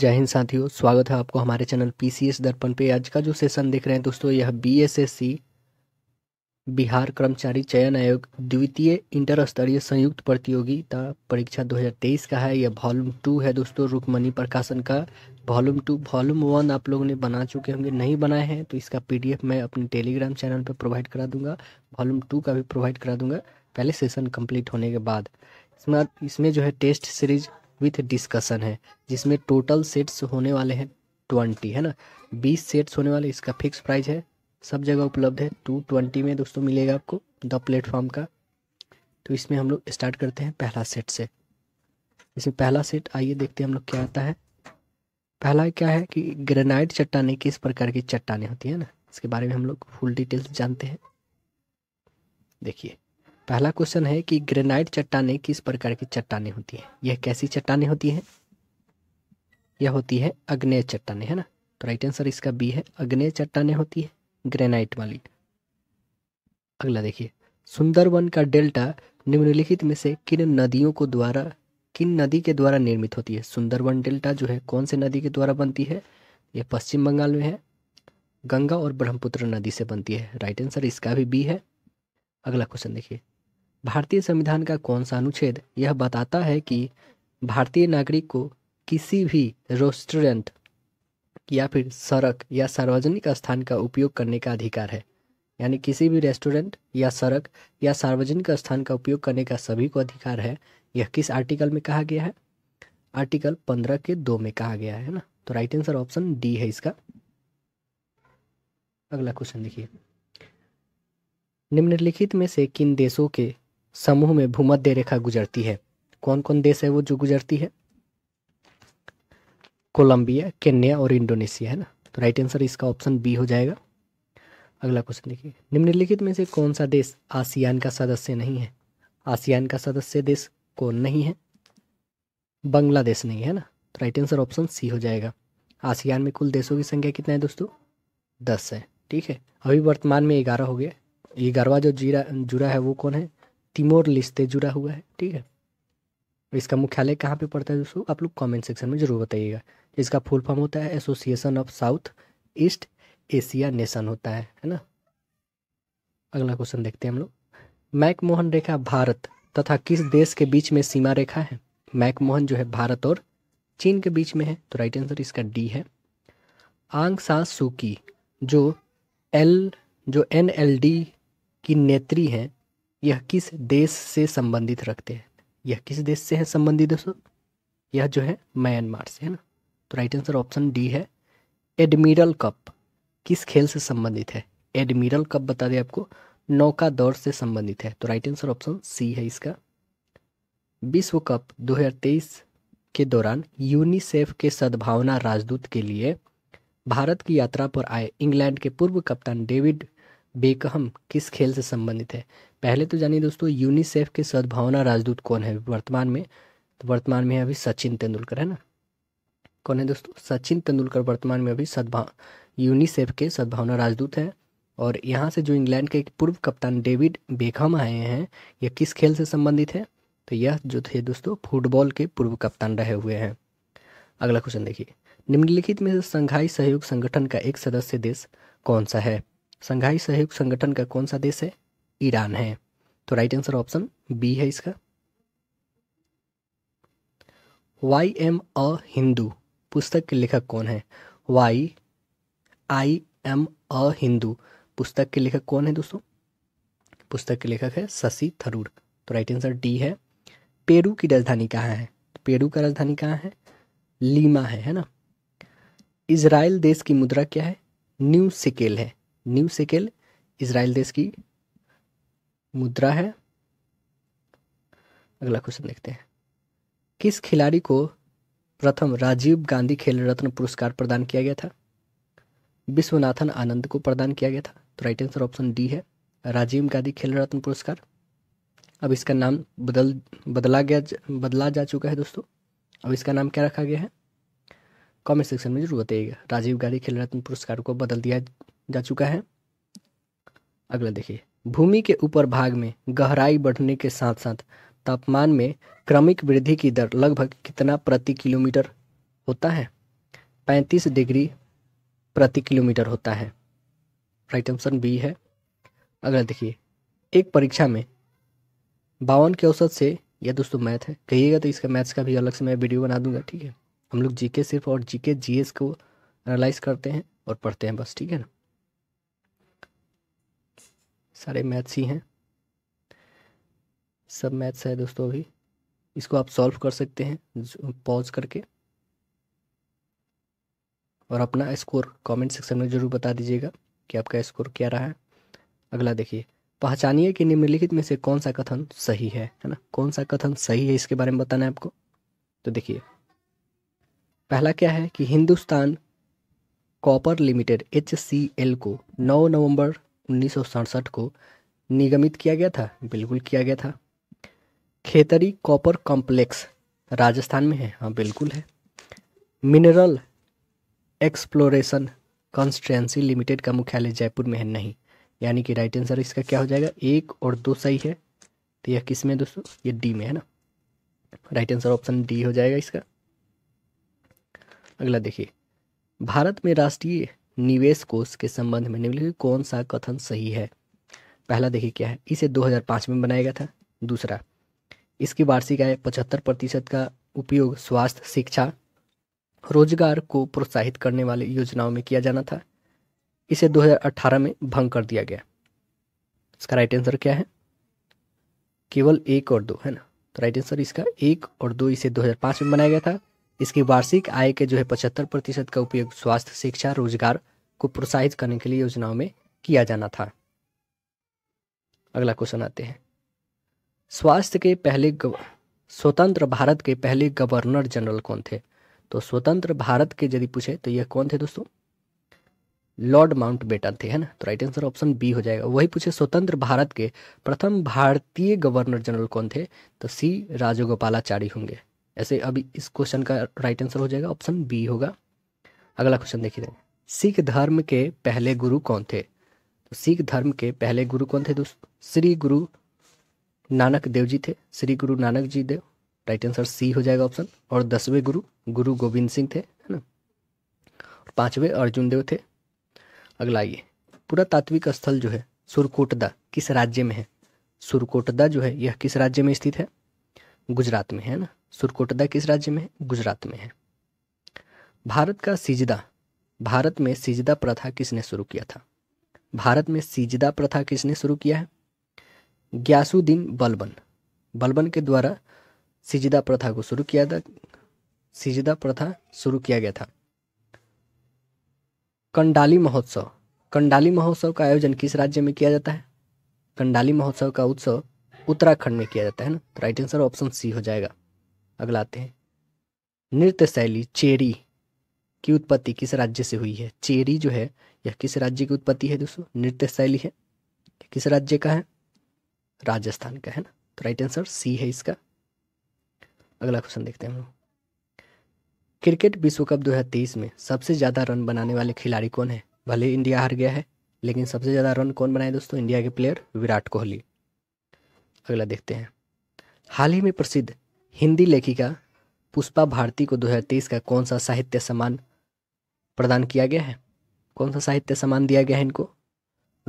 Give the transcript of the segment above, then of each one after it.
जय हिंद साथियों स्वागत है आपको हमारे चैनल पीसीएस दर्पण पे आज का जो सेशन देख रहे हैं दोस्तों यह बीएसएससी बिहार कर्मचारी चयन आयोग द्वितीय इंटर स्तरीय संयुक्त प्रतियोगिता परीक्षा 2023 का है यह वॉल्यूम टू है दोस्तों रुकमणि प्रकाशन का वॉल्यूम टू वॉल्यूम वन आप लोगों ने बना चुके होंगे नहीं बनाए हैं तो इसका पी मैं अपने टेलीग्राम चैनल पर प्रोवाइड करा दूंगा वॉल्यूम टू का भी प्रोवाइड करा दूंगा पहले सेशन कम्प्लीट होने के बाद इसमें इसमें जो है टेस्ट सीरीज विथ डिस्कशन है जिसमें टोटल सेट्स होने वाले हैं ट्वेंटी है ना बीस सेट्स होने वाले इसका फिक्स प्राइस है सब जगह उपलब्ध है टू ट्वेंटी में दोस्तों मिलेगा आपको द प्लेटफॉर्म का तो इसमें हम लोग स्टार्ट करते हैं पहला सेट से इसमें पहला सेट आइए देखते हैं हम लोग क्या आता है पहला क्या है कि ग्रेनाइट चट्टाने किस प्रकार की चट्टाने होती है ना इसके बारे में हम लोग फुल डिटेल्स जानते हैं देखिए पहला क्वेश्चन है कि ग्रेनाइट चट्टाने किस प्रकार की चट्टाने होती है यह कैसी चट्टाने होती है यह होती है अग्नेय चट्टाने है ना तो राइट आंसर इसका बी है अग्नेय चट्टाने होती है ग्रेनाइट वाली अगला देखिए सुंदरवन का डेल्टा निम्नलिखित में से किन नदियों को द्वारा किन नदी के द्वारा निर्मित होती है सुंदरवन डेल्टा जो है कौन से नदी के द्वारा बनती है यह पश्चिम बंगाल में है गंगा और ब्रह्मपुत्र नदी से बनती है राइट आंसर इसका भी बी है अगला क्वेश्चन देखिए भारतीय संविधान का कौन सा अनुच्छेद यह बताता है कि भारतीय नागरिक को किसी भी रेस्टोरेंट या फिर सड़क या सार्वजनिक स्थान का उपयोग करने का अधिकार है यानी किसी भी रेस्टोरेंट या सड़क या सार्वजनिक स्थान का उपयोग करने का सभी को अधिकार है यह किस आर्टिकल में कहा गया है आर्टिकल पंद्रह के दो में कहा गया है ना तो राइट आंसर ऑप्शन डी है इसका अगला क्वेश्चन देखिए निम्नलिखित में से किन देशों के समूह में भूमध्य रेखा गुजरती है कौन कौन देश है वो जो गुजरती है कोलंबिया केन्या और इंडोनेशिया है ना तो राइट आंसर इसका ऑप्शन बी हो जाएगा अगला क्वेश्चन देखिए निम्नलिखित में से कौन सा देश आसियान का सदस्य नहीं है आसियान का सदस्य देश कौन नहीं है बांग्लादेश नहीं है ना तो राइट आंसर ऑप्शन सी हो जाएगा आसियान में कुल देशों की संख्या कितना है दोस्तों दस है ठीक है अभी वर्तमान में ग्यारह हो गया ग्यारहवा जो जीरा जुड़ा है वो कौन है तिमोर लिस्ते जुड़ा हुआ है ठीक है इसका मुख्यालय कहाँ पे पड़ता है दोस्तों आप लोग कमेंट सेक्शन में जरूर बताइएगा इसका फुल फॉर्म होता है association of South East Asia nation होता है है ना अगला क्वेश्चन देखते हैं हम लोग मैकमोहन रेखा भारत तथा किस देश के बीच में सीमा रेखा है मैकमोहन जो है भारत और चीन के बीच में है तो राइट आंसर इसका डी है आंग सा सुकी जो एल जो एन डी की नेत्री हैं यह किस देश से संबंधित रखते हैं यह किस देश से है संबंधित दोस्तों यह जो है म्यांमार से है ना तो राइट आंसर ऑप्शन डी है एडमिरल कप किस खेल से संबंधित है एडमिरल कप बता दें आपको नौका दौड़ से संबंधित है तो राइट आंसर ऑप्शन सी है इसका विश्व कप 2023 के दौरान यूनिसेफ के सद्भावना राजदूत के लिए भारत की यात्रा पर आए इंग्लैंड के पूर्व कप्तान डेविड बेकहम किस खेल से संबंधित है पहले तो जानिए दोस्तों यूनिसेफ के सद्भावना राजदूत कौन है वर्तमान में तो वर्तमान में अभी सचिन तेंदुलकर है ना कौन है दोस्तों सचिन तेंदुलकर वर्तमान में अभी सद्भाव यूनिसेफ के सद्भावना राजदूत हैं और यहाँ से जो इंग्लैंड के पूर्व कप्तान डेविड बेकहम आए हैं यह किस खेल से संबंधित है तो यह जो थे दोस्तों फुटबॉल के पूर्व कप्तान रहे हुए हैं अगला क्वेश्चन देखिए निम्नलिखित में से संघाई सहयोग संगठन का एक सदस्य देश कौन सा है संघाई सहयोग संगठन का कौन सा देश है ईरान है तो राइट आंसर ऑप्शन बी है इसका वाई एम अ हिंदू पुस्तक के लेखक कौन है why I am a Hindu पुस्तक के लेखक कौन है दोस्तों पुस्तक के लेखक है शशि थरूर तो राइट आंसर डी है पेरू की राजधानी कहाँ है तो पेरू का राजधानी कहाँ है लीमा है है ना इसराइल देश की मुद्रा क्या है न्यू सिकेल है न्यू सेकेल इसराइल देश की मुद्रा है अगला क्वेश्चन देखते हैं किस खिलाड़ी को प्रथम राजीव गांधी खेल रत्न पुरस्कार प्रदान किया गया था विश्वनाथन आनंद को प्रदान किया गया था तो राइट आंसर ऑप्शन डी है राजीव गांधी खेल रत्न पुरस्कार अब इसका नाम बदल बदला गया बदला जा चुका है दोस्तों अब इसका नाम क्या रखा गया है कमेंट सेक्शन में जरूर बताइएगा राजीव गांधी खेल रत्न पुरस्कार को बदल दिया जा चुका है अगला देखिए भूमि के ऊपर भाग में गहराई बढ़ने के साथ साथ तापमान में क्रमिक वृद्धि की दर लगभग कितना प्रति किलोमीटर होता है 35 डिग्री प्रति किलोमीटर होता है राइट आंसर बी है अगला देखिए एक परीक्षा में बावन के औसत से या दोस्तों मैथ है कहिएगा तो इसका मैथ्स का भी अलग से मैं वीडियो बना दूंगा ठीक है हम लोग जीके सिर्फ और जीके जीएस को एनालाइज करते हैं और पढ़ते हैं बस ठीक है ना सारे मैथ्स ही हैं सब मैथ्स है दोस्तों अभी इसको आप सॉल्व कर सकते हैं पॉज करके और अपना स्कोर कमेंट सेक्शन में ज़रूर बता दीजिएगा कि आपका स्कोर क्या रहा है अगला देखिए पहचानिए कि निम्नलिखित में से कौन सा कथन सही है है ना कौन सा कथन सही है इसके बारे में बताना है आपको तो देखिए पहला क्या है कि हिंदुस्तान कॉपर लिमिटेड एच को 9 नवंबर उन्नीस को निगमित किया गया था बिल्कुल किया गया था खेतरी कॉपर कॉम्प्लेक्स राजस्थान में है हाँ बिल्कुल है मिनरल एक्सप्लोरेशन कॉन्स्टेंसी लिमिटेड का मुख्यालय जयपुर में है नहीं यानी कि राइट आंसर इसका क्या हो जाएगा एक और दो सही है तो यह किस में दोस्तों ये डी में है ना राइट आंसर ऑप्शन डी हो जाएगा इसका अगला देखिए भारत में राष्ट्रीय निवेश कोष के संबंध में निम्नलिखित कौन सा कथन सही है पहला देखिए क्या है इसे 2005 में बनाया गया था दूसरा इसकी वार्षिक आय पचहत्तर प्रतिशत का उपयोग स्वास्थ्य शिक्षा रोजगार को प्रोत्साहित करने वाली योजनाओं में किया जाना था इसे 2018 में भंग कर दिया गया इसका राइट आंसर क्या है केवल एक और दो है ना तो राइट आंसर इसका एक और दो इसे 2005 में बनाया गया था इसकी वार्षिक आय के जो है पचहत्तर प्रतिशत का उपयोग स्वास्थ्य शिक्षा रोजगार को प्रोत्साहित करने के लिए योजनाओं में किया जाना था अगला क्वेश्चन आते हैं स्वास्थ्य के पहले गव... स्वतंत्र भारत के पहले गवर्नर जनरल कौन थे तो स्वतंत्र भारत के यदि पूछे तो यह कौन थे दोस्तों लॉर्ड माउंट बेटन थे है ना तो राइट आंसर ऑप्शन बी हो जाएगा वही पूछे स्वतंत्र भारत के प्रथम भारतीय गवर्नर जनरल कौन थे तो सी राजगोपालाचारी होंगे ऐसे अभी इस क्वेश्चन का राइट आंसर हो जाएगा ऑप्शन बी होगा अगला क्वेश्चन देखिए सिख धर्म के पहले गुरु कौन थे तो सिख धर्म के पहले गुरु कौन थे दोस्तों श्री गुरु नानक देव जी थे Shri Guru Nanak ji Dev right answer C हो जाएगा ऑप्शन और दसवें गुरु गुरु गोविंद सिंह थे है ना पांचवें अर्जुन देव थे अगला ये पुरातात्विक स्थल जो है सुरकोटदा किस राज्य में है सुरकोटदा जो है यह किस राज्य में स्थित है गुजरात में है ना सुरकोटदा किस राज्य में है गुजरात में है भारत का सिजदा भारत में सीजदा प्रथा किसने शुरू किया था भारत में सीजदा प्रथा किसने शुरू किया है ग्यासुद्दीन बलबन बलबन के द्वारा सिजदा प्रथा को शुरू किया था सीजदा प्रथा शुरू किया गया था कंडाली महोत्सव कंडाली महोत्सव का आयोजन किस राज्य में किया जाता है कंडाली महोत्सव का उत्सव उत्तराखंड में किया जाता है ना तो राइट आंसर ऑप्शन सी हो जाएगा अगला आते हैं नृत्य शैली चेरी की उत्पत्ति किस राज्य से हुई है चेरी जो है यह किस राज्य की उत्पत्ति है दोस्तों नृत्य शैली है किस राज्य का है राजस्थान का है ना तो राइट आंसर सी है इसका अगला क्वेश्चन देखते हैं हम क्रिकेट विश्व कप 2023 में सबसे ज़्यादा रन बनाने वाले खिलाड़ी कौन है भले इंडिया हार गया है लेकिन सबसे ज़्यादा रन कौन बनाए दोस्तों इंडिया के प्लेयर विराट कोहली अगला देखते हैं हाल ही में प्रसिद्ध हिंदी लेखिका पुष्पा भारती को 2023 का कौन सा साहित्य सम्मान प्रदान किया गया है कौन सा साहित्य सम्मान दिया गया है इनको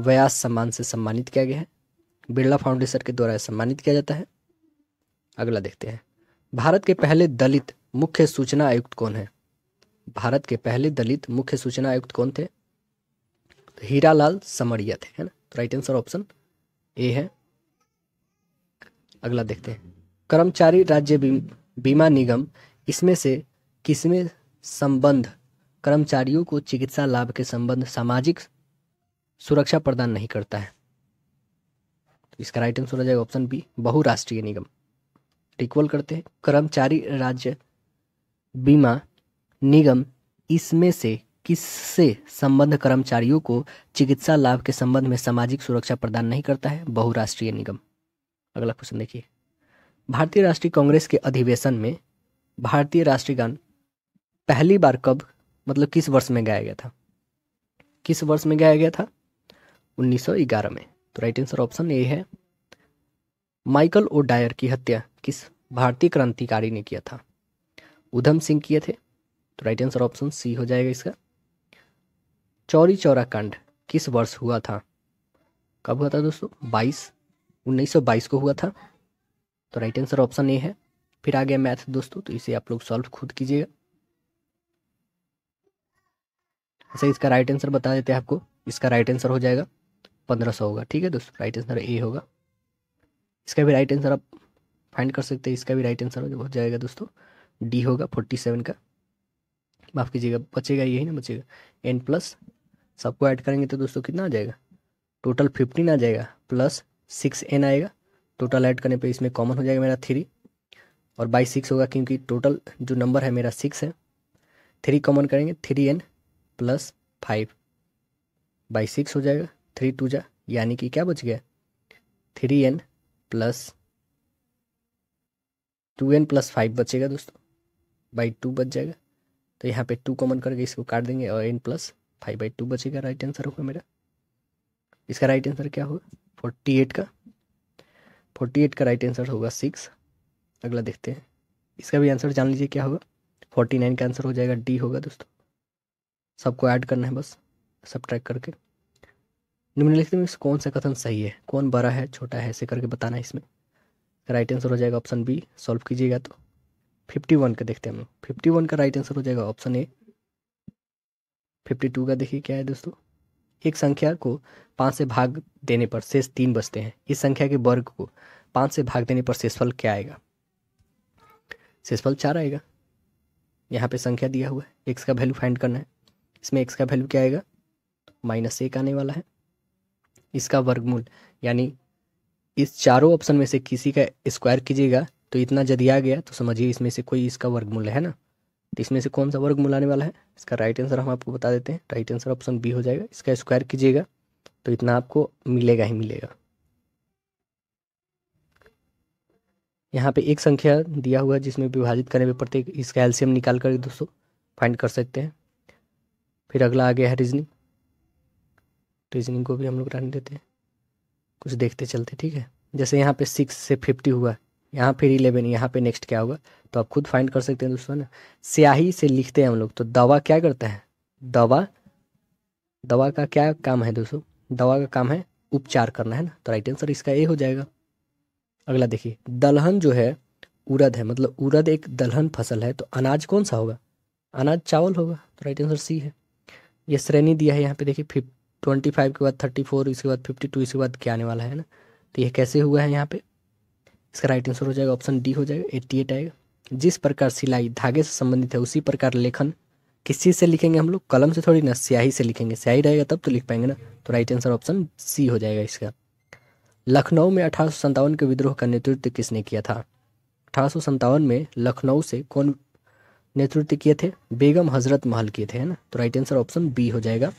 व्यास सम्मान से सम्मानित किया गया है बिरला फाउंडेशन के द्वारा सम्मानित किया जाता है अगला देखते हैं भारत के पहले दलित मुख्य सूचना आयुक्त कौन है भारत के पहले दलित मुख्य सूचना आयुक्त कौन थे तो हीरालाल समरिया थे है ना तो राइट आंसर ऑप्शन ए है अगला देखते हैं कर्मचारी राज्य बीमा निगम इसमें से किसमें संबंध कर्मचारियों को चिकित्सा लाभ के संबंध सामाजिक सुरक्षा प्रदान नहीं करता है इसका राइट आंसर हो जाएगा ऑप्शन बी बहुराष्ट्रीय निगम इक्वल करते हैं कर्मचारी राज्य बीमा निगम इसमें से किससे संबंध कर्मचारियों को चिकित्सा लाभ के संबंध में सामाजिक सुरक्षा प्रदान नहीं करता है बहुराष्ट्रीय निगम अगला क्वेश्चन देखिए भारतीय राष्ट्रीय कांग्रेस के अधिवेशन में भारतीय राष्ट्रीय गान पहली बार कब मतलब किस वर्ष में गाया गया था किस वर्ष में गाया गया था 1911 में तो राइट आंसर ऑप्शन ए है माइकल ओ डायर की हत्या किस भारतीय क्रांतिकारी ने किया था उधम सिंह किए थे तो राइट आंसर ऑप्शन सी हो जाएगा इसका चौरी चौरा कांड किस वर्ष हुआ था कब हुआ था दोस्तों 22 1922 को हुआ था तो राइट आंसर ऑप्शन ए है फिर आ गया मैथ दोस्तों तो इसे आप लोग सॉल्व खुद कीजिएगा अच्छा इसका राइट आंसर बता देते हैं आपको इसका राइट आंसर हो जाएगा पंद्रह सौ होगा ठीक है दोस्तों राइट आंसर ए होगा इसका भी राइट आंसर आप फाइंड कर सकते हैं इसका भी राइट आंसर हो जाएगा दोस्तों डी होगा फोर्टी सेवन का माफ़ कीजिएगा बचेगा यही ना बचेगा एन प्लस सबको ऐड करेंगे तो दोस्तों कितना आ जाएगा टोटल फिफ्टीन आ जाएगा प्लस सिक्स एन आएगा टोटल ऐड करने पे इसमें कॉमन हो जाएगा मेरा थ्री और बाई सिक्स होगा क्योंकि टोटल जो नंबर है मेरा सिक्स है थ्री कॉमन करेंगे three N plus five by six हो जाएगा थ्री टू जा यानी कि क्या बच गया three N plus two N plus five बचेगा दोस्तों बाई टू बच जाएगा तो यहाँ पे टू कॉमन करके इसको काट देंगे और N plus five by two बचेगा राइट आंसर होगा मेरा इसका राइट आंसर क्या होगा फोर्टी एट का फोर्टी एट का राइट आंसर होगा सिक्स अगला देखते हैं इसका भी आंसर जान लीजिए क्या होगा फोर्टी नाइन का आंसर हो जाएगा डी होगा दोस्तों सबको ऐड करना है बस सब ट्रैक करके निम्नलिखित में कौन सा कथन सही है कौन बड़ा है छोटा है ऐसे करके बताना है इसमें राइट आंसर हो जाएगा ऑप्शन बी सॉल्व कीजिएगा तो फिफ्टी वन का देखते हैं हम लोग फिफ्टी वन का राइट आंसर हो जाएगा ऑप्शन ए फिफ्टी टू का देखिए क्या है दोस्तों एक संख्या को पाँच से भाग देने पर शेष तीन बचते हैं इस संख्या के वर्ग को पाँच से भाग देने पर शेषफल क्या आएगा शेषफल चार आएगा यहाँ पे संख्या दिया हुआ है एक्स का वैल्यू फाइंड करना है इसमें एक्स का वैल्यू क्या आएगा माइनस एक आने वाला है इसका वर्गमूल यानी इस चारों ऑप्शन में से किसी का स्क्वायर कीजिएगा तो इतना जदि आ गया तो समझिए इसमें से कोई इसका वर्गमूल है ना तो इसमें से कौन सा वर्गमूल आने वाला है इसका राइट आंसर हम आपको बता देते हैं राइट आंसर ऑप्शन बी हो जाएगा इसका स्क्वायर कीजिएगा तो इतना आपको मिलेगा ही मिलेगा यहाँ पे एक संख्या दिया हुआ है जिसमें विभाजित करने पर प्रत्येक इसका एल्सियम निकाल कर दोस्तों फाइंड कर सकते हैं फिर अगला आ गया है रीजनिंग तो रीजनिंग को भी हम लोग रहने देते हैं कुछ देखते चलते ठीक है जैसे यहाँ पे सिक्स से फिफ्टी हुआ यहाँ फिर इलेवन यहाँ पे नेक्स्ट क्या होगा तो आप खुद फाइंड कर सकते हैं दोस्तों ना स्याही से लिखते हैं हम लोग तो दवा क्या करता है दवा दवा का क्या काम है दोस्तों दवा का काम है उपचार करना है ना तो राइट आंसर इसका ए हो जाएगा अगला देखिए दलहन जो है उड़द है मतलब उड़द एक दलहन फसल है तो अनाज कौन सा होगा अनाज चावल होगा तो राइट आंसर सी है ये श्रेणी दिया है यहाँ पे देखिए फिफ ट्वेंटी फाइव के बाद थर्टी फोर इसके बाद फिफ्टी टू इसके बाद क्या आने वाला है ना तो ये कैसे हुआ है यहाँ पे इसका राइट आंसर हो जाएगा ऑप्शन डी हो जाएगा एट्टी एट आएगा जिस प्रकार सिलाई धागे से संबंधित है उसी प्रकार लेखन किस चीज़ से लिखेंगे हम लोग कलम से थोड़ी ना स्याही से लिखेंगे स्याही रहेगा तब तो लिख पाएंगे ना तो राइट आंसर ऑप्शन सी हो जाएगा इसका लखनऊ में अठारह के विद्रोह का नेतृत्व किसने किया था अठारह में लखनऊ से कौन नेतृत्व किए थे बेगम हजरत महल किए थे है ना तो राइट आंसर ऑप्शन बी हो जाएगा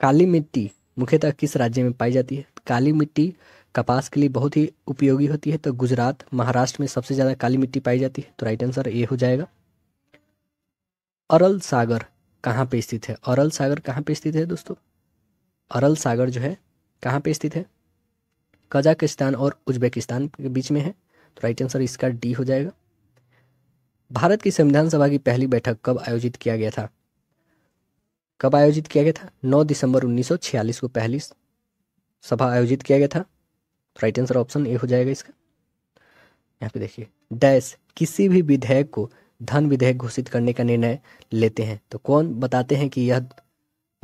काली मिट्टी मुख्यतः किस राज्य में पाई जाती है काली मिट्टी कपास के लिए बहुत ही उपयोगी होती है तो गुजरात महाराष्ट्र में सबसे ज़्यादा काली मिट्टी पाई जाती है तो राइट आंसर ए हो जाएगा अरल सागर कहाँ पे स्थित है अरल सागर कहाँ पे स्थित है दोस्तों अरल सागर जो है कहाँ पे स्थित है कजाकिस्तान और उज्बेकिस्तान के बीच में है तो राइट आंसर इसका डी हो जाएगा भारत की संविधान सभा की पहली बैठक कब आयोजित किया गया था कब आयोजित किया गया था 9 दिसंबर 1946 को पहली सभा आयोजित किया गया था राइट आंसर ऑप्शन ए हो जाएगा इसका यहाँ पे देखिए डैश किसी भी विधेयक को धन विधेयक घोषित करने का निर्णय लेते हैं तो कौन बताते हैं कि यह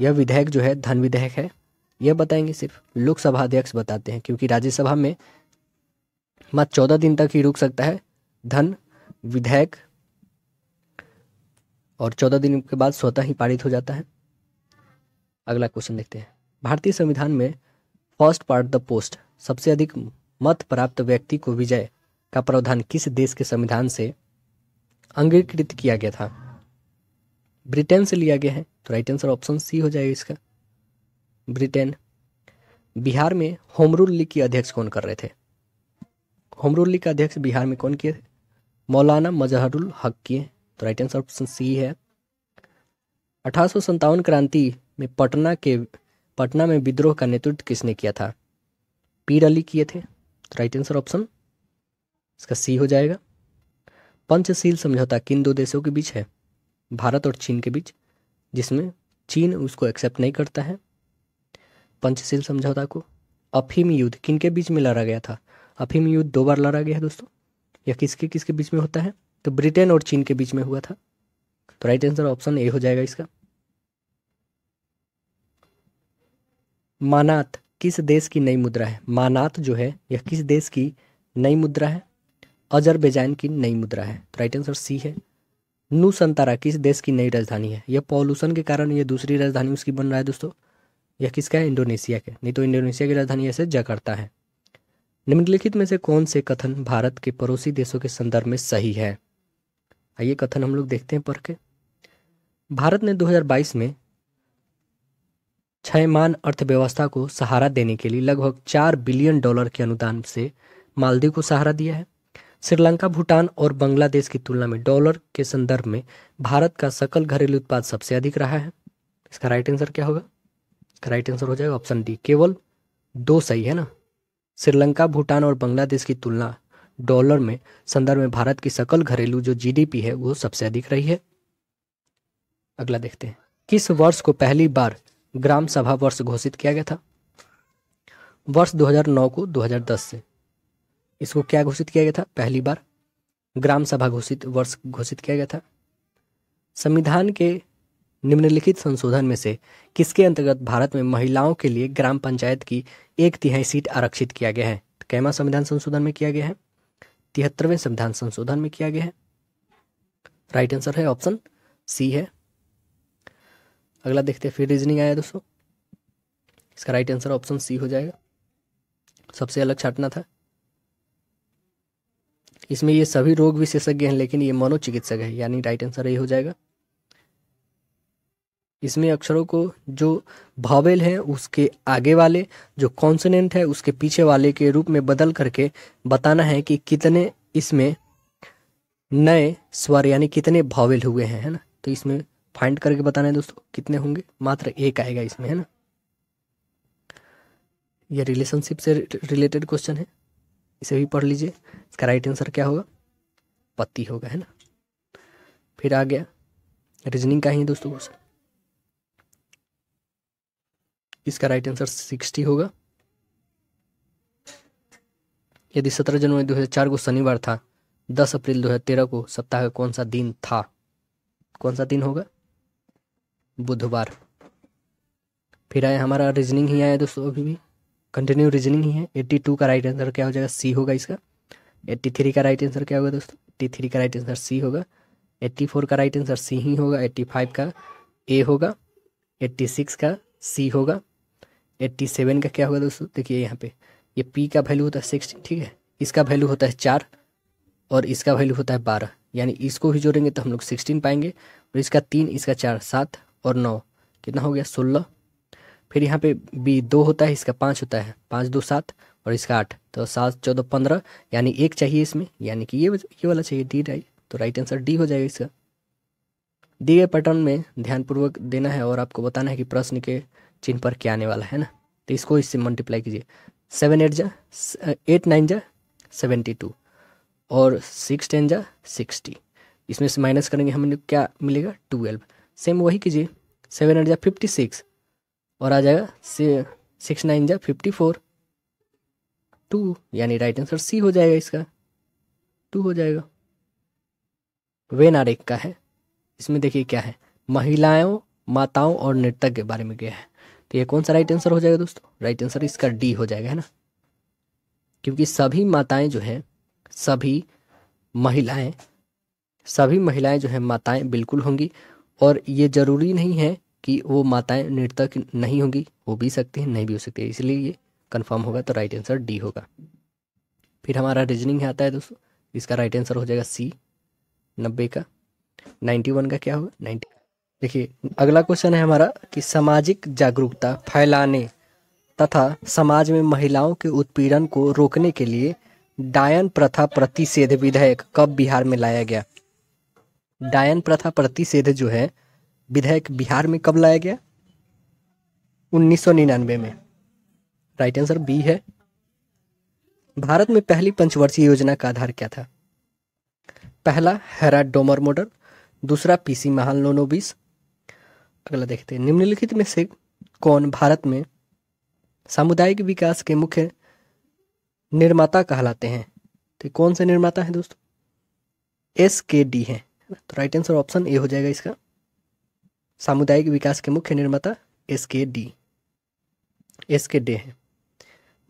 यह विधेयक जो है धन विधेयक है यह बताएंगे सिर्फ लोकसभा अध्यक्ष बताते हैं क्योंकि राज्यसभा में मात्र चौदह दिन तक ही रुक सकता है धन विधेयक और चौदह दिन के बाद स्वतः ही पारित हो जाता है अगला क्वेश्चन देखते हैं भारतीय संविधान में फर्स्ट पार्ट द पोस्ट सबसे अधिक मत प्राप्त व्यक्ति को विजय का प्रावधान किस देश के संविधान से अंगीकृत किया गया था ब्रिटेन से लिया गया है तो राइट आंसर ऑप्शन सी हो जाएगा इसका ब्रिटेन बिहार में होमरूल लीग के अध्यक्ष कौन कर रहे थे होम लीग का अध्यक्ष बिहार में कौन किए मौलाना मजहरुल हक किए तो राइट आंसर ऑप्शन सी है अठारह क्रांति में पटना के पटना में विद्रोह का नेतृत्व किसने किया था पीर अली किए थे तो राइट आंसर ऑप्शन इसका सी हो जाएगा पंचशील समझौता किन दो देशों के बीच है भारत और चीन के बीच जिसमें चीन उसको एक्सेप्ट नहीं करता है पंचशील समझौता को अफीम युद्ध किन के बीच में लड़ा गया था अफीम युद्ध दो बार लड़ा गया है दोस्तों या किसके किसके बीच में होता है तो ब्रिटेन और चीन के बीच में हुआ था तो राइट आंसर ऑप्शन ए हो जाएगा इसका मानात किस देश की नई मुद्रा है मानात जो है यह किस देश की नई मुद्रा है अजरबैजान की नई मुद्रा है तो राइट आंसर सी है नू संतारा किस देश की नई राजधानी है यह पॉल्यूशन के कारण यह दूसरी राजधानी उसकी बन रहा है दोस्तों यह किसका है इंडोनेशिया के नहीं तो इंडोनेशिया की राजधानी ऐसे जकर्ता है निम्नलिखित में से कौन से कथन भारत के पड़ोसी देशों के संदर्भ में सही है आइए कथन हम लोग देखते हैं पढ़ के भारत ने 2022 में क्षयमान अर्थव्यवस्था को सहारा देने के लिए लगभग चार बिलियन डॉलर के अनुदान से मालदीव को सहारा दिया है श्रीलंका भूटान और बांग्लादेश की तुलना में डॉलर के संदर्भ में भारत का सकल घरेलू उत्पाद सबसे अधिक रहा है इसका राइट आंसर क्या होगा इसका राइट आंसर हो जाएगा ऑप्शन डी केवल दो सही है ना श्रीलंका भूटान और बांग्लादेश की तुलना डॉलर में संदर्भ में भारत की सकल घरेलू जो जीडीपी है वो सबसे अधिक रही है अगला देखते हैं किस वर्ष को पहली बार ग्राम सभा वर्ष घोषित किया गया था वर्ष 2009 को 2010 से इसको क्या घोषित किया गया था पहली बार ग्राम सभा घोषित वर्ष घोषित किया गया था संविधान के निम्नलिखित संशोधन में से किसके अंतर्गत भारत में महिलाओं के लिए ग्राम पंचायत की एक तिहाई सीट आरक्षित किया गया है तो कैमा संविधान संशोधन में किया गया है तिहत्तरवें संविधान संशोधन में किया गया है राइट आंसर है ऑप्शन सी है अगला देखते फिर रीजनिंग आया दोस्तों इसका राइट आंसर ऑप्शन सी हो जाएगा सबसे अलग छाटना था इसमें ये सभी रोग विशेषज्ञ हैं लेकिन ये मनोचिकित्सक है यानी राइट आंसर यही हो जाएगा इसमें अक्षरों को जो भावेल है उसके आगे वाले जो कॉन्सनेंट है उसके पीछे वाले के रूप में बदल करके बताना है कि कितने इसमें नए स्वर यानी कितने भावेल हुए हैं है ना तो इसमें फाइंड करके बताना है दोस्तों कितने होंगे मात्र एक आएगा इसमें है ना ये रिलेशनशिप से रिलेटेड क्वेश्चन है इसे भी पढ़ लीजिए इसका राइट आंसर क्या होगा पत्ती होगा है ना फिर आ गया रीजनिंग का ही है दोस्तों क्वेश्चन इसका राइट आंसर सिक्सटी होगा यदि सत्रह जनवरी 2004 को शनिवार था दस अप्रैल 2013 को सप्ताह का कौन सा दिन था कौन सा दिन होगा बुधवार फिर आया हमारा रीजनिंग ही आया दोस्तों अभी भी कंटिन्यू रीजनिंग ही है एट्टी टू का राइट आंसर क्या हो जाएगा सी होगा इसका एट्टी थ्री का राइट आंसर क्या होगा दोस्तों एट्टी थ्री का राइट आंसर सी होगा एट्टी फोर का राइट आंसर सी ही होगा एट्टी फाइव का ए होगा एट्टी सिक्स का सी होगा एट्टी सेवन का क्या होगा दोस्तों देखिए यहाँ पे ये पी का वैल्यू होता है सिक्सटीन ठीक है इसका वैल्यू होता है चार और इसका वैल्यू होता है बारह यानी इसको भी जोड़ेंगे तो हम लोग सिक्सटीन पाएंगे और इसका तीन इसका चार सात और नौ कितना हो गया सोलह फिर यहाँ पे बी दो होता है इसका पाँच होता है पाँच दो सात और इसका आठ तो सात चौदह पंद्रह यानी एक चाहिए इसमें यानी कि ये ये वाला चाहिए डी राइट तो राइट आंसर डी हो जाएगा इसका ए पैटर्न में ध्यानपूर्वक देना है और आपको बताना है कि प्रश्न के चिन्ह पर क्या आने वाला है ना तो इसको इससे मल्टीप्लाई कीजिए सेवन एट जा एट नाइन जा सेवेंटी टू और सिक्स टेन जा सिक्सटी इसमें से माइनस करेंगे हमें क्या मिलेगा ट्वेल्व सेम वही कीजिए सेवन एट जा फिफ्टी सिक्स और आ जाएगा सिक्स नाइन जा फिफ्टी फोर टू यानी राइट आंसर सी हो जाएगा इसका टू हो जाएगा वेन एक का है इसमें देखिए क्या है महिलाओं माताओं और नृतक के बारे में क्या है तो ये कौन सा राइट आंसर हो जाएगा दोस्तों राइट आंसर इसका डी हो जाएगा है ना क्योंकि सभी माताएं जो हैं सभी महिलाएं सभी महिलाएं जो हैं माताएं बिल्कुल होंगी और ये ज़रूरी नहीं है कि वो माताएं निर्तक नहीं होंगी हो भी सकती हैं नहीं भी हो सकती है इसलिए ये कन्फर्म होगा तो राइट आंसर डी होगा फिर हमारा रीजनिंग आता है दोस्तों इसका राइट आंसर हो जाएगा सी नब्बे का नाइन्टी वन का क्या होगा नाइन्टी देखिए अगला क्वेश्चन है हमारा कि सामाजिक जागरूकता फैलाने तथा समाज में महिलाओं के उत्पीड़न को रोकने के लिए डायन प्रथा प्रतिषेध विधेयक कब बिहार में लाया गया डायन प्रथा प्रतिषेध जो है विधेयक बिहार में कब लाया गया 1999 में राइट आंसर बी है भारत में पहली पंचवर्षीय योजना का आधार क्या था पहला हेरा डोमर मॉडल दूसरा पीसी महान लोनोबिस अगला देखते हैं निम्नलिखित में से कौन भारत में सामुदायिक विकास के मुख्य निर्माता कहलाते हैं तो कौन से निर्माता हैं दोस्तों एस के डी है तो राइट आंसर ऑप्शन ए हो जाएगा इसका सामुदायिक विकास के मुख्य निर्माता एस के डी एस के डे हैं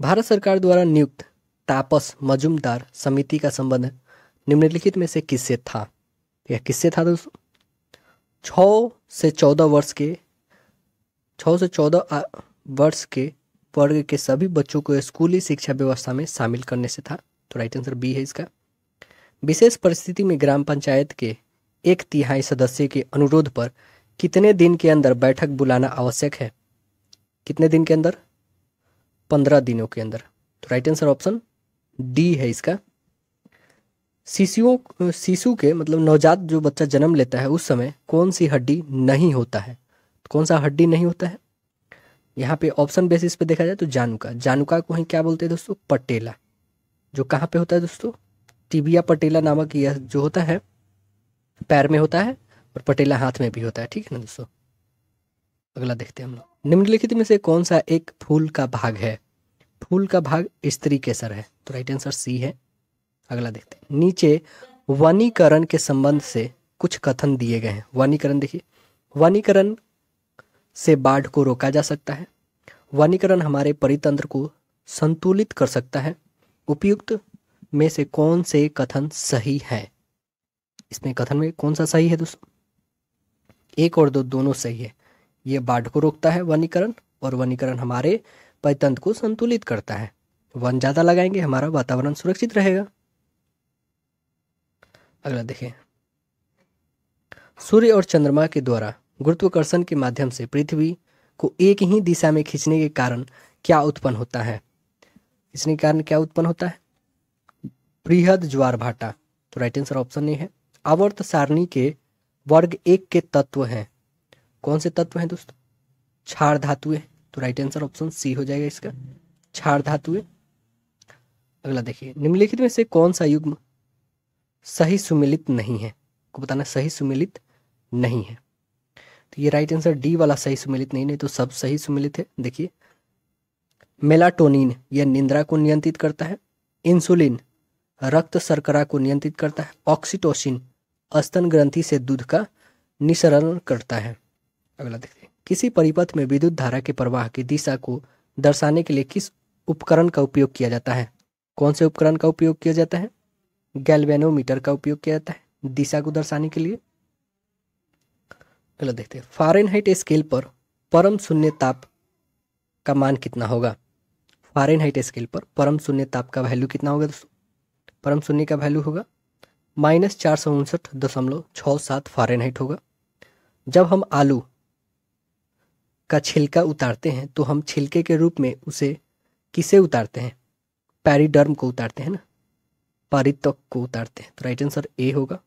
भारत सरकार द्वारा नियुक्त तापस मजुमदार समिति का संबंध निम्नलिखित में से किससे था यह किससे था दोस्तों छ से चौदह वर्ष के छ से चौदह वर्ष के वर्ग के सभी बच्चों को स्कूली शिक्षा व्यवस्था में शामिल करने से था तो राइट आंसर बी है इसका विशेष परिस्थिति में ग्राम पंचायत के एक तिहाई सदस्य के अनुरोध पर कितने दिन के अंदर बैठक बुलाना आवश्यक है कितने दिन के अंदर पंद्रह दिनों के अंदर तो राइट आंसर ऑप्शन डी है इसका शिशुओं शिशु के मतलब नवजात जो बच्चा जन्म लेता है उस समय कौन सी हड्डी नहीं होता है तो कौन सा हड्डी नहीं होता है यहाँ पे ऑप्शन बेसिस पे देखा जाए तो जानुका जानुका को ही क्या बोलते हैं दोस्तों पटेला जो कहाँ पे होता है दोस्तों टिबिया पटेला नामक यह जो होता है पैर में होता है और पटेला हाथ में भी होता है ठीक है ना दोस्तों अगला देखते हैं हम लोग निम्नलिखित में से कौन सा एक फूल का भाग है फूल का भाग स्त्री केसर है तो राइट आंसर सी है अगला देखते हैं नीचे वनीकरण के संबंध से कुछ कथन दिए गए हैं वनीकरण देखिए वनीकरण से बाढ़ को रोका जा सकता है वनीकरण हमारे परितंत्र को संतुलित कर सकता है उपयुक्त में से कौन से कथन सही है इसमें कथन में कौन सा सही है दोस्तों एक और दो दोनों सही है ये बाढ़ को रोकता है वनीकरण और वनीकरण हमारे पैतंत्र को संतुलित करता है वन ज़्यादा लगाएंगे हमारा वातावरण सुरक्षित रहेगा अगला देखें सूर्य और चंद्रमा के द्वारा गुरुत्वाकर्षण के माध्यम से पृथ्वी को एक ही दिशा में खींचने के कारण क्या उत्पन्न होता है इसने कारण क्या उत्पन्न होता है बृहद ज्वार भाटा तो राइट आंसर ऑप्शन नहीं है आवर्त सारणी के वर्ग एक के तत्व हैं कौन से तत्व हैं दोस्तों क्षार धातु तो राइट आंसर ऑप्शन सी हो जाएगा इसका क्षार धातु अगला देखिए निम्नलिखित में से कौन सा युग्म सही सुमिलित नहीं है को बताना सही सुमिलित नहीं है तो ये राइट आंसर डी वाला सही सुमिलित नहीं है तो सब सही सुमिलित है देखिए मेलाटोनिन यह निंद्रा को नियंत्रित करता है इंसुलिन रक्त शर्करा को नियंत्रित करता है ऑक्सीटोसिन अस्तन ग्रंथि से दूध का निसरण करता है अगला देखते हैं किसी परिपथ में विद्युत धारा के प्रवाह की दिशा को दर्शाने के लिए किस उपकरण का उपयोग किया जाता है कौन से उपकरण का उपयोग किया जाता है गैल्वेनोमीटर का उपयोग किया जाता है दिशा को दर्शाने के लिए अगला देखते हैं हाइट स्केल पर परम शून्य ताप का मान कितना होगा हाइट स्केल पर परम शून्य ताप का वैल्यू कितना होगा दोस्तों परम शून्य का वैल्यू होगा माइनस चार सौ उनसठ दशमलव छः सात फारेनहाइट होगा जब हम आलू का छिलका उतारते हैं तो हम छिलके के रूप में उसे किसे उतारते हैं पैरिडर्म को उतारते हैं ना पारितक को उतारते हैं तो राइट आंसर ए होगा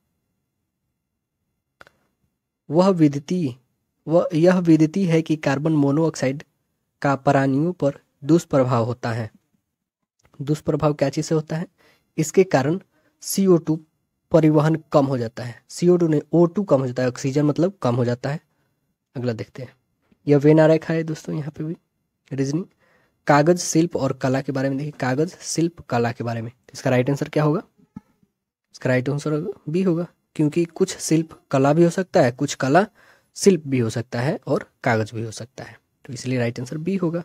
वह विदती वह यह विदती है कि कार्बन मोनोऑक्साइड का प्राणियों पर दुष्प्रभाव होता है दुष्प्रभाव क्या चीज़ से होता है इसके कारण सीओ टू परिवहन कम हो जाता है सी ओ टू नहीं ओ टू कम हो जाता है ऑक्सीजन मतलब कम हो जाता है अगला देखते हैं यह वे ना रेखा है दोस्तों यहाँ पे भी रीजनिंग कागज शिल्प और कला के बारे में देखिए कागज शिल्प कला के बारे में इसका राइट आंसर क्या होगा इसका राइट आंसर बी होगा क्योंकि कुछ शिल्प कला भी हो सकता है कुछ कला शिल्प भी हो सकता है और कागज भी हो सकता है तो इसलिए राइट आंसर बी होगा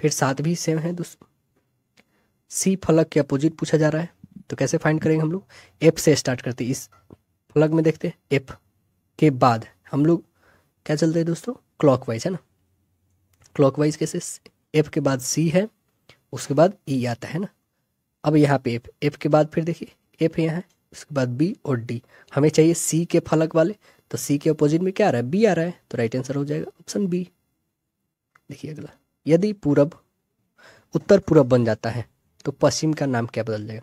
फिर सात भी सेम है दोस्तों सी फलक के अपोजिट पूछा जा रहा है तो कैसे फाइंड करेंगे हम लोग एफ से स्टार्ट करते इस प्लग में देखते एफ के बाद हम लोग क्या चलते हैं दोस्तों क्लॉकवाइज है ना क्लॉकवाइज कैसे एफ के बाद सी है उसके बाद ई e आता है ना अब यहाँ पे एफ एफ के बाद फिर देखिए एफ यहाँ है उसके बाद बी और डी हमें चाहिए सी के फलक वाले तो सी के अपोजिट में क्या आ रहा है बी आ रहा है तो राइट आंसर हो जाएगा ऑप्शन बी देखिए अगला यदि पूरब उत्तर पूरब बन जाता है तो पश्चिम का नाम क्या बदल जाएगा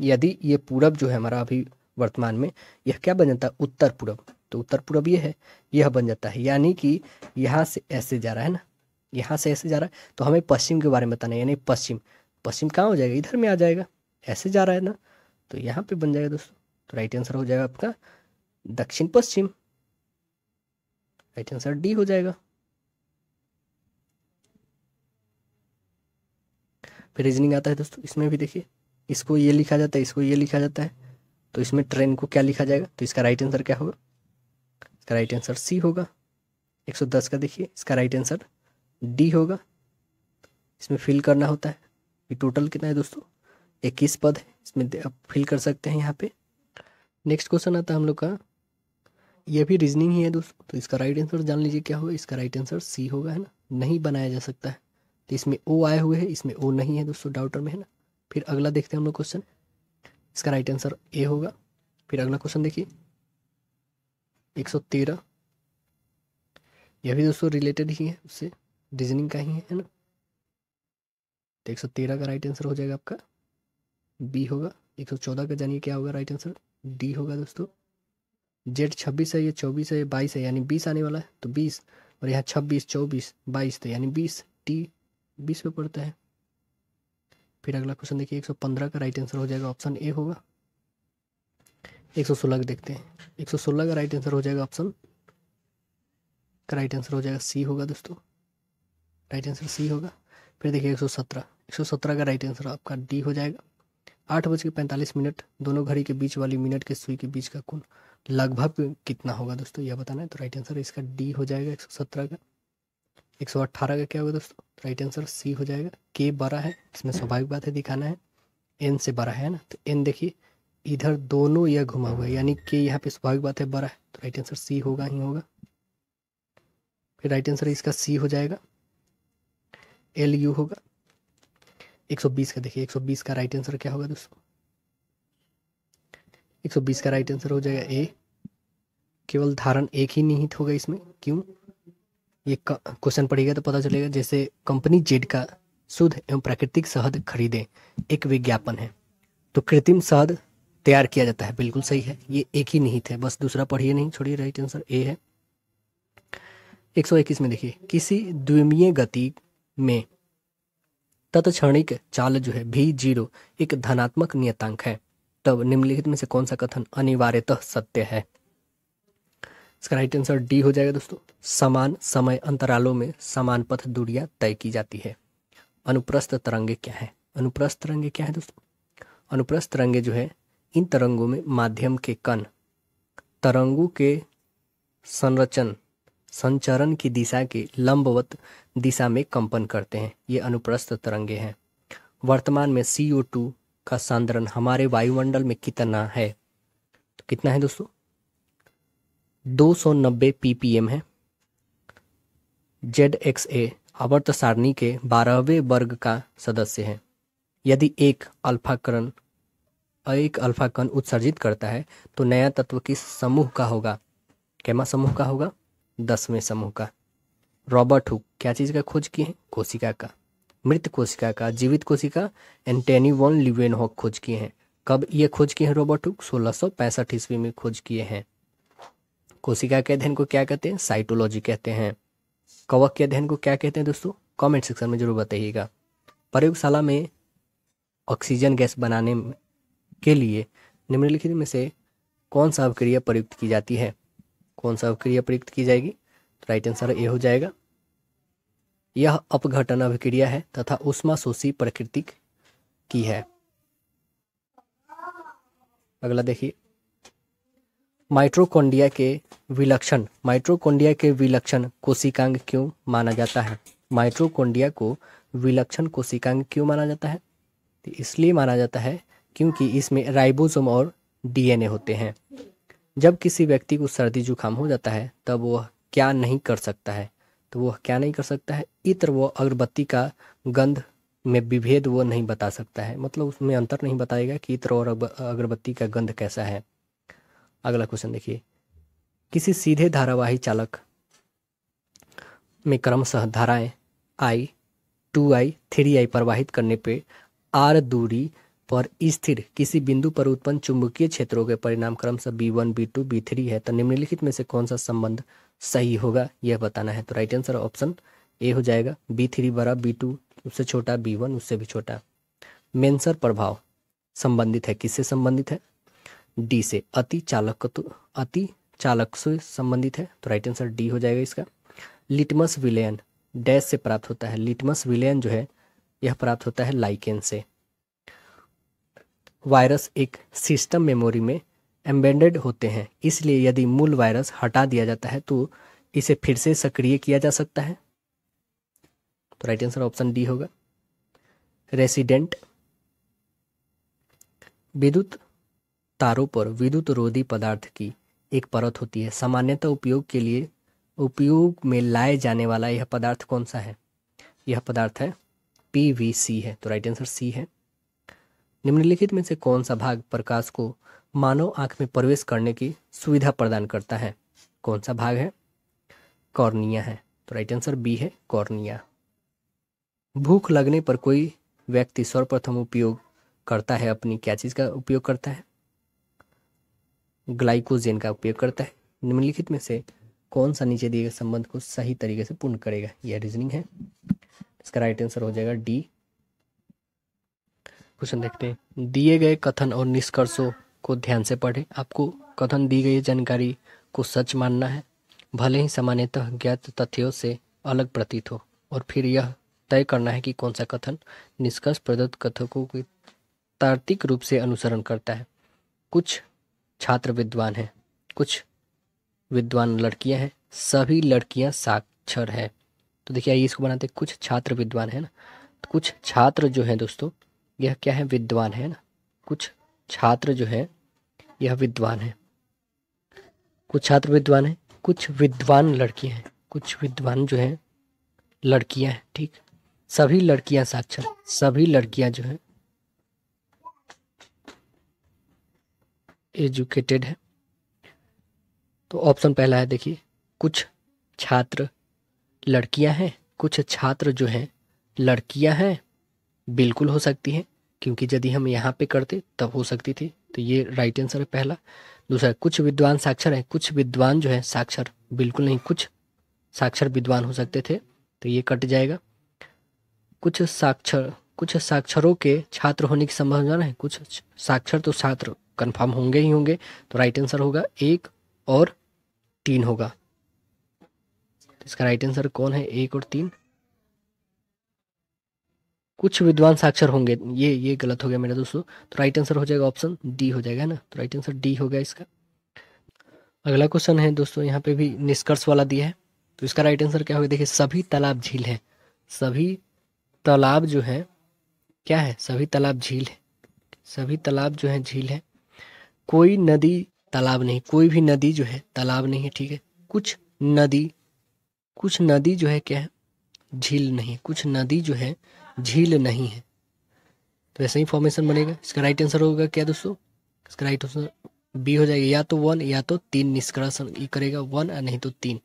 यदि ये पूरब जो है हमारा अभी वर्तमान में यह क्या बन जाता है उत्तर पूरब तो उत्तर पूरब ये है यह बन जाता है यानी कि यहाँ से ऐसे जा रहा है ना यहाँ से ऐसे जा रहा है तो हमें पश्चिम के बारे में बताना है यानी पश्चिम पश्चिम कहाँ हो जाएगा इधर में आ जाएगा ऐसे जा रहा है ना तो यहाँ पे बन जाएगा दोस्तों तो राइट आंसर हो जाएगा आपका दक्षिण पश्चिम राइट आंसर डी हो जाएगा फिर रीजनिंग आता है दोस्तों इसमें भी देखिए इसको ये लिखा जाता है इसको ये लिखा जाता है तो इसमें ट्रेन को क्या लिखा जाएगा तो इसका राइट आंसर क्या होगा इसका राइट आंसर सी होगा 110 का देखिए इसका राइट आंसर डी होगा इसमें फिल करना होता है ये टोटल कितना है दोस्तों इक्कीस पद है इसमें आप फिल कर सकते हैं यहाँ पे नेक्स्ट क्वेश्चन आता है हम लोग का ये भी रीजनिंग ही है दोस्तों तो इसका राइट आंसर जान लीजिए क्या होगा इसका राइट आंसर सी होगा है ना नहीं बनाया जा सकता है तो इसमें ओ आए हुए है इसमें ओ नहीं है दोस्तों डाउटर में है ना फिर अगला देखते हैं हम लोग क्वेश्चन इसका राइट आंसर ए होगा फिर अगला क्वेश्चन देखिए एक सौ तेरह यह भी दोस्तों रिलेटेड ही है उससे रीजनिंग का ही है ना तो एक सौ तेरह का राइट आंसर हो जाएगा आपका बी होगा एक सौ चौदह का जानिए क्या होगा राइट आंसर डी होगा दोस्तों जेड छब्बीस है ये चौबीस है ये बाईस है यानी बीस आने वाला है तो बीस और यहाँ छब्बीस चौबीस बाईस तो यानी बीस टी बीस पे पड़ता है फिर अगला क्वेश्चन देखिए 115 का राइट आंसर हो जाएगा ऑप्शन ए होगा 116 का देखते हैं 116 का राइट आंसर हो जाएगा ऑप्शन का राइट आंसर हो जाएगा सी होगा दोस्तों राइट आंसर सी होगा फिर देखिए 117 117 का राइट आंसर आपका डी हो जाएगा आठ बज के पैंतालीस मिनट दोनों घड़ी के बीच वाली मिनट के सुई के बीच का कुल लगभग कितना होगा दोस्तों यह बताना है तो राइट आंसर इसका डी हो जाएगा सत्रह का एक सौ अट्ठारह का क्या होगा दोस्तों राइट आंसर सी हो जाएगा के बड़ा है इसमें स्वाभाविक बात है दिखाना है एन से बड़ा है ना तो एन देखिए इधर दोनों यह घुमा हुआ है यानी के यहाँ पे स्वाभाविक बात है बड़ा है तो राइट आंसर सी होगा ही होगा फिर राइट आंसर इसका सी हो जाएगा एल यू होगा एक सौ बीस का देखिए एक सौ बीस का राइट आंसर क्या होगा दोस्तों एक सौ बीस का राइट आंसर हो जाएगा ए केवल धारण एक ही निहित होगा इसमें क्यों ये क्वेश्चन पढ़ेगा तो पता चलेगा जैसे कंपनी जेड का शुद्ध एवं प्राकृतिक शहद खरीदे एक विज्ञापन है तो कृत्रिम शहद तैयार किया जाता है बिल्कुल सही है ये एक ही नहीं थे बस दूसरा पढ़िए नहीं छोड़िए राइट आंसर ए है एक सौ इक्कीस में देखिए किसी द्विमीय गति में तत्क्षणिक चाल जो है भी जीरो एक धनात्मक नियतांक है तब निम्नलिखित में से कौन सा कथन अनिवार्यतः सत्य है इसका राइट आंसर डी हो जाएगा दोस्तों समान समय अंतरालों में समान पथ दूरियां तय की जाती है अनुप्रस्थ तरंगे क्या है अनुप्रस्थ तरंगे क्या है दोस्तों अनुप्रस्थ तरंगे जो है इन तरंगों में माध्यम के कण तरंगों के संरचन संचरण की दिशा के लंबवत दिशा में कंपन करते हैं ये अनुप्रस्थ तरंगे हैं वर्तमान में सी का सांद्रण हमारे वायुमंडल में कितना है तो कितना है दोस्तों 290 ppm है जेड एक्स ए आवर्त सारणी के बारहवें वर्ग का सदस्य है यदि एक अल्फाकरण एक अल्फाकरण उत्सर्जित करता है तो नया तत्व किस समूह का होगा कैमा समूह का होगा दसवें समूह का रॉबर्ट हुक क्या चीज़ का खोज किए हैं कोशिका का मृत कोशिका का जीवित कोशिका एंटेनी वॉन लिवेनहॉक खोज किए हैं कब ये खोज किए हैं रॉबर्ट हुक सोलह ईस्वी में खोज किए हैं कोशिका के अध्ययन को क्या कहते हैं साइटोलॉजी कहते हैं कवक के अध्ययन को क्या कहते हैं दोस्तों कमेंट सेक्शन में जरूर बताइएगा प्रयोगशाला में ऑक्सीजन गैस बनाने के लिए निम्नलिखित में से कौन सा अवक्रिया प्रयुक्त की जाती है कौन सा अवक्रिया प्रयुक्त की जाएगी तो राइट आंसर ए हो जाएगा यह अपघटन अभिक्रिया है तथा उष्मा शोषी प्रकृतिक की है अगला देखिए माइट्रोकोंडिया के विलक्षण माइट्रोकोंडिया के विलक्षण कोशिकांग क्यों माना जाता है माइट्रोकोंडिया को विलक्षण कोशिकांग क्यों माना जाता है तो इसलिए माना जाता है क्योंकि इसमें राइबोसोम और डीएनए होते हैं जब किसी व्यक्ति को सर्दी जुकाम हो जाता है तब वह क्या नहीं कर सकता है तो वह क्या नहीं कर सकता है इत्र व अगरबत्ती का गंध में विभेद वो नहीं बता सकता है मतलब उसमें अंतर नहीं बताएगा कि इत्र और अगरबत्ती का गंध कैसा है अगला क्वेश्चन देखिए किसी सीधे धारावाही चालक में क्रमशः धाराएं आई टू आई थ्री आई प्रवाहित करने पे आर दूरी पर स्थिर किसी बिंदु पर उत्पन्न चुंबकीय क्षेत्रों के परिणाम क्रमशः B one B two B three है तो निम्नलिखित में से कौन सा संबंध सही होगा यह बताना है तो राइट आंसर ऑप्शन ए हो जाएगा बी थ्री बड़ा बी टू उससे छोटा बी वन उससे भी छोटा मेंसर प्रभाव संबंधित है किससे संबंधित है डी से अति चालक अति चालक से संबंधित है तो राइट आंसर डी हो जाएगा इसका लिटमस विलयन डैश से प्राप्त होता है लिटमस विलयन जो है यह प्राप्त होता है लाइकेन से वायरस एक सिस्टम मेमोरी में एम्बेडेड होते हैं इसलिए यदि मूल वायरस हटा दिया जाता है तो इसे फिर से सक्रिय किया जा सकता है तो राइट आंसर ऑप्शन डी होगा रेसिडेंट विद्युत तारों पर विद्युत रोधी पदार्थ की एक परत होती है सामान्यतः उपयोग के लिए उपयोग में लाए जाने वाला यह पदार्थ कौन सा है यह पदार्थ है पी है तो राइट आंसर सी है निम्नलिखित में से कौन सा भाग प्रकाश को मानव आंख में प्रवेश करने की सुविधा प्रदान करता है कौन सा भाग है कॉर्निया है तो राइट आंसर बी है कॉर्निया भूख लगने पर कोई व्यक्ति सर्वप्रथम उपयोग करता है अपनी क्या चीज़ का उपयोग करता है ग्लाइकोजेन का उपयोग करता है निम्नलिखित में से कौन सा नीचे दिए गए संबंध को सही तरीके से पूर्ण करेगा यह रीजनिंग है इसका राइट आंसर हो जाएगा डी क्वेश्चन देखते हैं दिए गए कथन और निष्कर्षों को ध्यान से पढ़ें आपको कथन दी गई जानकारी को सच मानना है भले ही सामान्यतः ज्ञात तथ्यों से अलग प्रतीत हो और फिर यह तय करना है कि कौन सा कथन निष्कर्ष प्रदत्त कथकों के तार्किक रूप से अनुसरण करता है कुछ छात्र विद्वान हैं कुछ विद्वान लड़कियां हैं सभी लड़कियां साक्षर हैं तो देखिए आइए इसको बनाते कुछ छात्र विद्वान है ना तो कुछ छात्र जो हैं दोस्तों यह क्या है विद्वान है ना कुछ छात्र जो है यह विद्वान है कुछ छात्र विद्वान है कुछ विद्वान लड़कियां हैं कुछ विद्वान जो है लड़कियां हैं ठीक सभी लड़कियां साक्षर सभी लड़कियां जो हैं एजुकेटेड है तो ऑप्शन पहला है देखिए कुछ छात्र लड़कियां हैं कुछ छात्र जो हैं लड़कियां हैं बिल्कुल हो सकती हैं क्योंकि यदि हम यहाँ पे करते तब हो सकती थी तो ये राइट आंसर है पहला दूसरा कुछ विद्वान साक्षर हैं कुछ विद्वान जो है साक्षर बिल्कुल नहीं कुछ साक्षर विद्वान हो सकते थे तो ये कट जाएगा कुछ साक्षर कुछ साक्षरों के छात्र होने की संभावना है कुछ साक्षर तो छात्र कंफर्म होंगे ही होंगे तो राइट आंसर होगा एक और तीन होगा तो इसका राइट आंसर कौन है एक और तीन कुछ विद्वान साक्षर होंगे ये ये गलत हो गया मेरे दोस्तों तो राइट आंसर हो जाएगा ऑप्शन डी हो जाएगा ना तो राइट आंसर डी हो गया इसका अगला क्वेश्चन है दोस्तों यहाँ पे भी निष्कर्ष वाला दिया है तो इसका राइट आंसर क्या होगा देखिए सभी तालाब झील है सभी तालाब जो है क्या है सभी तालाब झील है सभी तालाब जो है झील है कोई नदी तालाब नहीं कोई भी नदी जो है तालाब नहीं है ठीक है कुछ नदी कुछ नदी जो है क्या है झील नहीं कुछ नदी जो है झील नहीं है तो ऐसा ही फॉर्मेशन बनेगा इसका राइट आंसर होगा क्या दोस्तों इसका राइट आंसर बी हो जाएगा या तो वन या तो तीन निष्कर्ष करेगा वन या नहीं तो तीन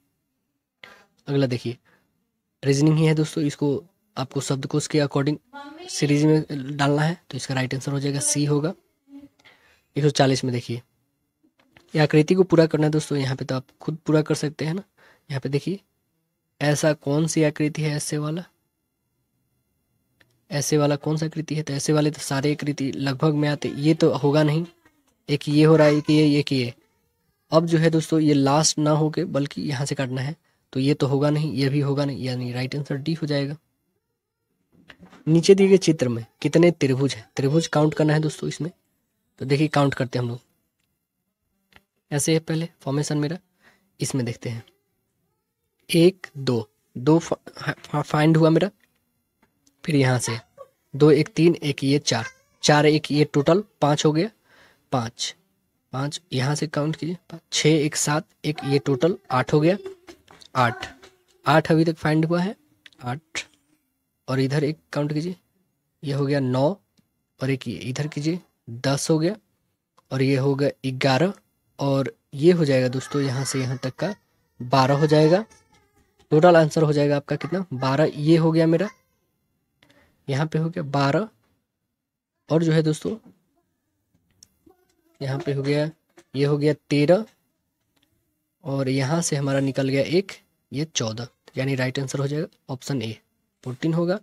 अगला देखिए रीजनिंग ही है दोस्तों इसको आपको शब्दकोश के अकॉर्डिंग सीरीज में डालना है तो इसका राइट आंसर हो जाएगा सी होगा 140 में देखिए यह आकृति को पूरा करना है दोस्तों यहाँ पे तो आप खुद पूरा कर सकते हैं ना यहाँ पे देखिए ऐसा कौन सी आकृति है ऐसे वाला ऐसे वाला कौन सा आकृति है तो ऐसे वाले तो सारे आकृति लगभग में आते ये तो होगा नहीं एक ये हो रहा है एक ये एक ये अब जो है दोस्तों ये लास्ट ना हो के बल्कि यहाँ से काटना है तो ये तो होगा नहीं ये भी होगा नहीं यानी राइट आंसर डी हो जाएगा नीचे दिए गए चित्र में कितने त्रिभुज हैं त्रिभुज काउंट करना है दोस्तों इसमें तो देखिए काउंट करते हैं हम लोग ऐसे है पहले फॉर्मेशन मेरा इसमें देखते हैं एक दो दो फाइंड हाँ, हाँ, हुआ मेरा फिर यहाँ से दो एक तीन एक ये चार चार एक ये टोटल पाँच हो गया पाँच पाँच यहाँ से काउंट कीजिए छः एक सात एक ये टोटल आठ हो गया आठ आठ अभी तक फाइंड हुआ है आठ और इधर एक काउंट कीजिए यह हो गया नौ और एक ये इधर कीजिए दस हो गया और ये गया ग्यारह और ये हो जाएगा दोस्तों यहाँ से यहाँ तक का बारह हो जाएगा टोटल आंसर हो जाएगा आपका कितना बारह ये हो गया मेरा यहाँ पे हो गया बारह और जो है दोस्तों यहाँ पे हो गया ये हो गया तेरह और यहाँ से हमारा निकल गया एक ये चौदह यानी राइट आंसर हो जाएगा ऑप्शन ए फोर्टीन होगा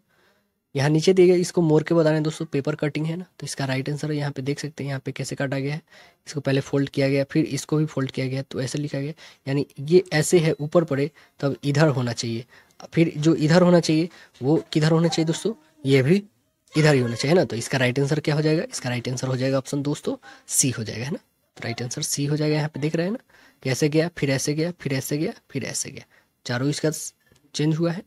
यहाँ नीचे दिए गए इसको मोर के बता रहे हैं दोस्तों पेपर कटिंग है ना तो इसका राइट आंसर है यहाँ पे देख सकते हैं यहाँ पे कैसे काटा गया है इसको पहले फोल्ड किया गया फिर इसको भी फोल्ड किया गया तो ऐसे लिखा गया यानी ये ऐसे है ऊपर पड़े तब इधर होना चाहिए फिर जो इधर होना चाहिए वो किधर होना चाहिए दोस्तों ये भी इधर ही होना चाहिए ना तो इसका राइट आंसर क्या हो जाएगा इसका राइट आंसर हो जाएगा ऑप्शन दोस्तों सी हो जाएगा है ना तो राइट आंसर सी हो जाएगा यहाँ पे देख रहे हैं ना कैसे गया फिर ऐसे गया फिर ऐसे गया फिर ऐसे गया चारों इसका चेंज हुआ है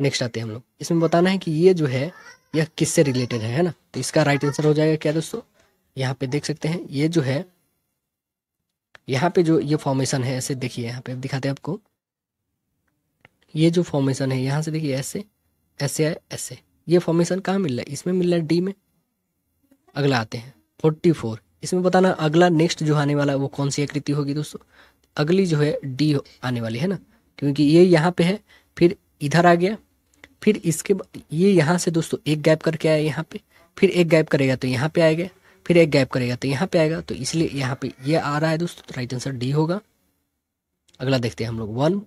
नेक्स्ट आते हैं हम लोग इसमें बताना है कि ये जो है यह किससे रिलेटेड है है ना तो इसका राइट आंसर हो जाएगा क्या दोस्तों यहाँ पे देख सकते हैं ये जो है यहाँ पे जो ये फॉर्मेशन है ऐसे देखिए यहाँ पे दिखाते हैं आपको ये जो फॉर्मेशन है यहाँ से देखिए ऐसे ऐसे ऐसे ये फॉर्मेशन कहाँ मिल रहा है इसमें मिल रहा है डी में अगला आते हैं फोर्टी फोर इसमें बताना अगला नेक्स्ट जो आने वाला है वो कौन सी आकृति होगी दोस्तों अगली जो है डी आने वाली है ना क्योंकि ये यहाँ पे है फिर इधर आ गया फिर इसके ये यहाँ से दोस्तों एक गैप करके आया यहाँ पे फिर एक गैप करेगा तो यहाँ पे आएगा फिर एक गैप करेगा तो यहाँ पे आएगा तो इसलिए यहाँ पे ये आ रहा है दोस्तों तो राइट आंसर डी होगा अगला देखते हैं हम लोग one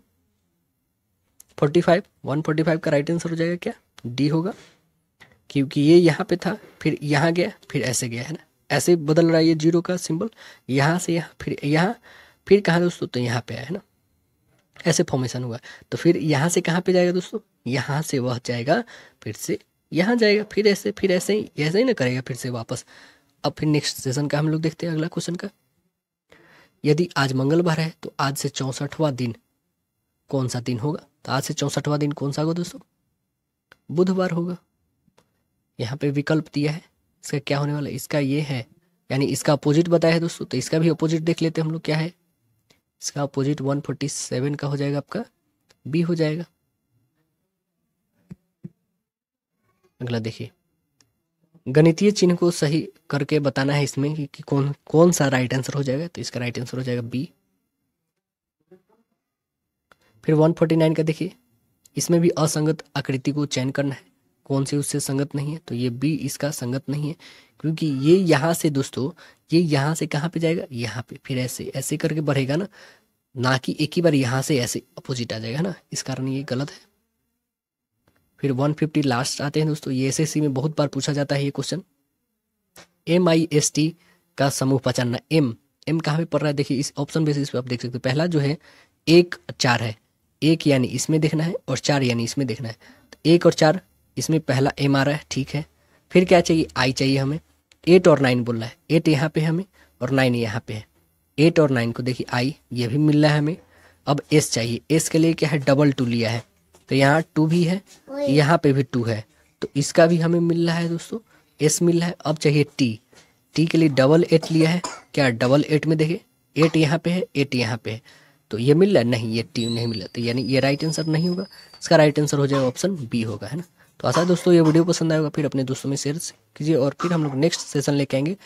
forty five one forty five का राइट आंसर हो जाएगा क्या डी होगा क्योंकि ये यहाँ पे था फिर यहाँ गया फिर ऐसे गया है ना ऐसे बदल रहा है ये जीरो का सिंबल यहाँ से यहाँ फिर यहाँ फिर कहाँ दोस्तों तो यहाँ पे आया है ना ऐसे फॉर्मेशन हुआ तो फिर यहाँ से कहाँ पे जाएगा दोस्तों यहाँ से वह जाएगा फिर से यहाँ जाएगा फिर ऐसे फिर ऐसे ही ऐसे ही ना करेगा फिर से वापस अब फिर नेक्स्ट सेशन का हम लोग देखते हैं अगला क्वेश्चन का यदि आज मंगलवार है तो आज से चौंसठवां दिन कौन सा दिन होगा तो आज से चौंसठवां दिन कौन सा होगा दोस्तों बुधवार होगा यहाँ पे विकल्प दिया है इसका क्या होने वाला है इसका ये है यानी इसका अपोजिट बताया है दोस्तों तो इसका भी अपोजिट देख लेते हैं हम लोग क्या है इसका अपोजिट 147 का हो जाएगा आपका बी हो जाएगा अगला देखिए गणितीय चिन्ह को सही करके बताना है इसमें कि, कि कौन कौन सा राइट आंसर हो जाएगा तो इसका राइट आंसर हो जाएगा बी फिर 149 का देखिए इसमें भी असंगत आकृति को चयन करना है कौन सी उससे संगत नहीं है तो ये बी इसका संगत नहीं है क्योंकि ये यहाँ से दोस्तों ये यहाँ से कहाँ पे जाएगा यहाँ पे फिर ऐसे ऐसे करके बढ़ेगा ना ना कि एक ही बार यहाँ से ऐसे अपोजिट आ जाएगा ना इस कारण ये गलत है फिर 150 लास्ट आते हैं दोस्तों ये एसएससी में बहुत बार पूछा जाता है ये question M I S T का समूह पहचानना एम एम कहाँ पे पड़ रहा है देखिए इस ऑप्शन बेसिस पे आप देख सकते हो पहला जो है एक चार है एक यानी इसमें देखना है और चार यानी इसमें देखना है तो एक और चार इसमें पहला एम आ रहा है ठीक है फिर क्या चाहिए आई चाहिए हमें एट और नाइन बोल रहा है एट यहाँ पे हमें और नाइन यहाँ पे है एट और नाइन को देखिए आई ये भी मिल रहा है हमें अब एस चाहिए एस के लिए क्या है डबल टू लिया है तो यहाँ टू भी है यहाँ पे भी टू है तो इसका भी हमें मिल रहा है दोस्तों एस मिल रहा है अब चाहिए टी टी के लिए डबल एट लिया है क्या डबल एट में देखिए एट यहाँ पे है एट यहाँ पे है तो ये मिल रहा है नहीं ये टी नहीं मिला तो यानी ये राइट आंसर नहीं होगा इसका राइट आंसर हो जाएगा ऑप्शन बी होगा है ना तो आशा है दोस्तों ये वीडियो पसंद आएगा फिर अपने दोस्तों में शेयर कीजिए और फिर हम लोग नेक्स्ट सेशन लेके आएंगे